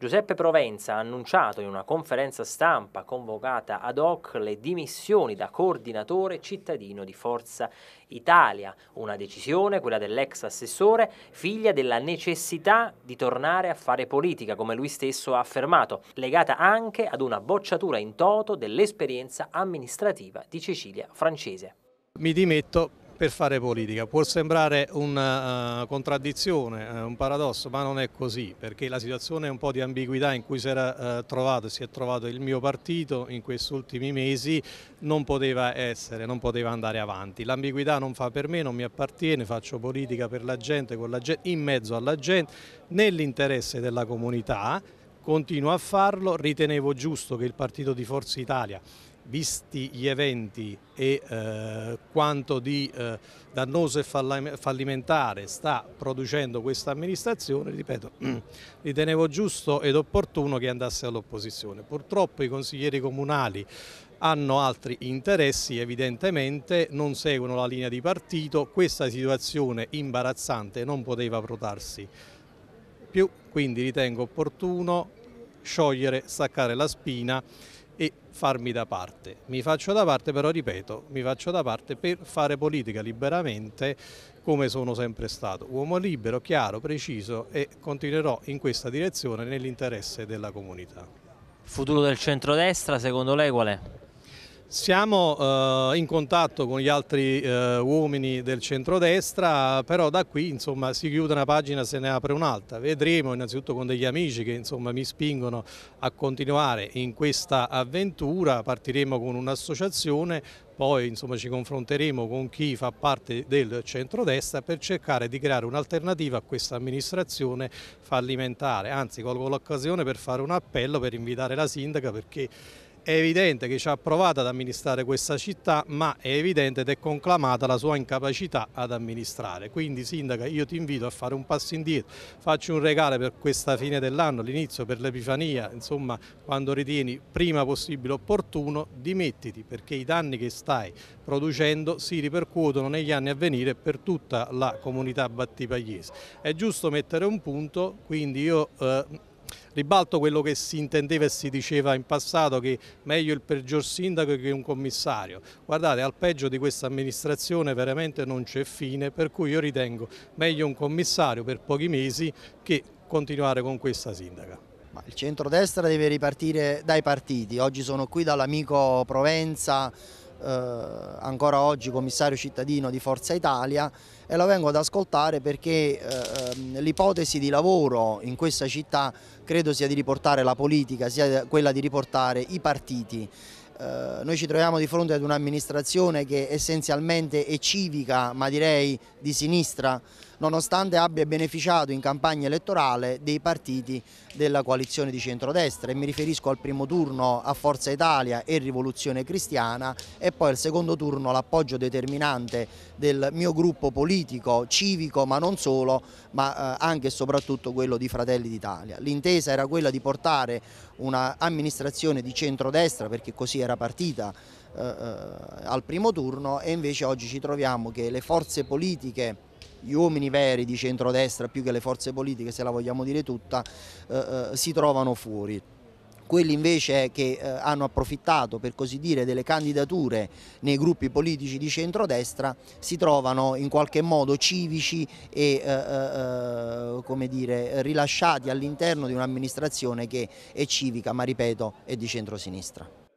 Giuseppe Provenza ha annunciato in una conferenza stampa convocata ad hoc le dimissioni da coordinatore cittadino di Forza Italia, una decisione, quella dell'ex assessore, figlia della necessità di tornare a fare politica, come lui stesso ha affermato, legata anche ad una bocciatura in toto dell'esperienza amministrativa di Cecilia Francese. Mi dimetto per fare politica. Può sembrare una eh, contraddizione, eh, un paradosso, ma non è così, perché la situazione è un po' di ambiguità in cui si, era, eh, trovato, si è trovato il mio partito in questi ultimi mesi non poteva essere, non poteva andare avanti. L'ambiguità non fa per me, non mi appartiene, faccio politica per la gente, la gente in mezzo alla gente, nell'interesse della comunità, continuo a farlo, ritenevo giusto che il partito di Forza Italia visti gli eventi e eh, quanto di eh, dannoso e fallimentare sta producendo questa amministrazione, ripeto, ritenevo giusto ed opportuno che andasse all'opposizione. Purtroppo i consiglieri comunali hanno altri interessi evidentemente, non seguono la linea di partito, questa situazione imbarazzante non poteva protarsi più, quindi ritengo opportuno sciogliere, staccare la spina e farmi da parte. Mi faccio da parte però, ripeto, mi faccio da parte per fare politica liberamente come sono sempre stato. Uomo libero, chiaro, preciso e continuerò in questa direzione nell'interesse della comunità. Futuro del centrodestra secondo lei qual è? Siamo eh, in contatto con gli altri eh, uomini del centrodestra, però da qui insomma, si chiude una pagina e se ne apre un'altra. Vedremo innanzitutto con degli amici che insomma, mi spingono a continuare in questa avventura, partiremo con un'associazione, poi insomma, ci confronteremo con chi fa parte del centrodestra per cercare di creare un'alternativa a questa amministrazione fallimentare. Anzi colgo l'occasione per fare un appello per invitare la sindaca perché è evidente che ci ha provato ad amministrare questa città, ma è evidente ed è conclamata la sua incapacità ad amministrare. Quindi Sindaca io ti invito a fare un passo indietro, facci un regalo per questa fine dell'anno, l'inizio per l'Epifania, insomma quando ritieni prima possibile opportuno, dimettiti perché i danni che stai producendo si ripercuotono negli anni a venire per tutta la comunità battipagliese. È giusto mettere un punto, quindi io... Eh, ribalto quello che si intendeva e si diceva in passato che meglio il peggior sindaco che un commissario. Guardate, al peggio di questa amministrazione veramente non c'è fine, per cui io ritengo meglio un commissario per pochi mesi che continuare con questa sindaca. Ma il centrodestra deve ripartire dai partiti, oggi sono qui dall'amico Provenza eh, ancora oggi commissario cittadino di Forza Italia e la vengo ad ascoltare perché eh, ehm, l'ipotesi di lavoro in questa città credo sia di riportare la politica, sia quella di riportare i partiti eh, noi ci troviamo di fronte ad un'amministrazione che essenzialmente è civica, ma direi di sinistra, nonostante abbia beneficiato in campagna elettorale dei partiti della coalizione di centrodestra e mi riferisco al primo turno a Forza Italia e Rivoluzione Cristiana e poi al secondo turno l'appoggio determinante del mio gruppo politico, civico ma non solo, ma eh, anche e soprattutto quello di Fratelli d'Italia. L'intesa era quella di portare un'amministrazione di centrodestra, perché così era partita, eh, eh, al primo turno e invece oggi ci troviamo che le forze politiche gli uomini veri di centrodestra più che le forze politiche, se la vogliamo dire tutta, eh, eh, si trovano fuori quelli invece che eh, hanno approfittato per così dire delle candidature nei gruppi politici di centrodestra si trovano in qualche modo civici e eh, eh, eh come dire, rilasciati all'interno di un'amministrazione che è civica ma ripeto è di centrosinistra.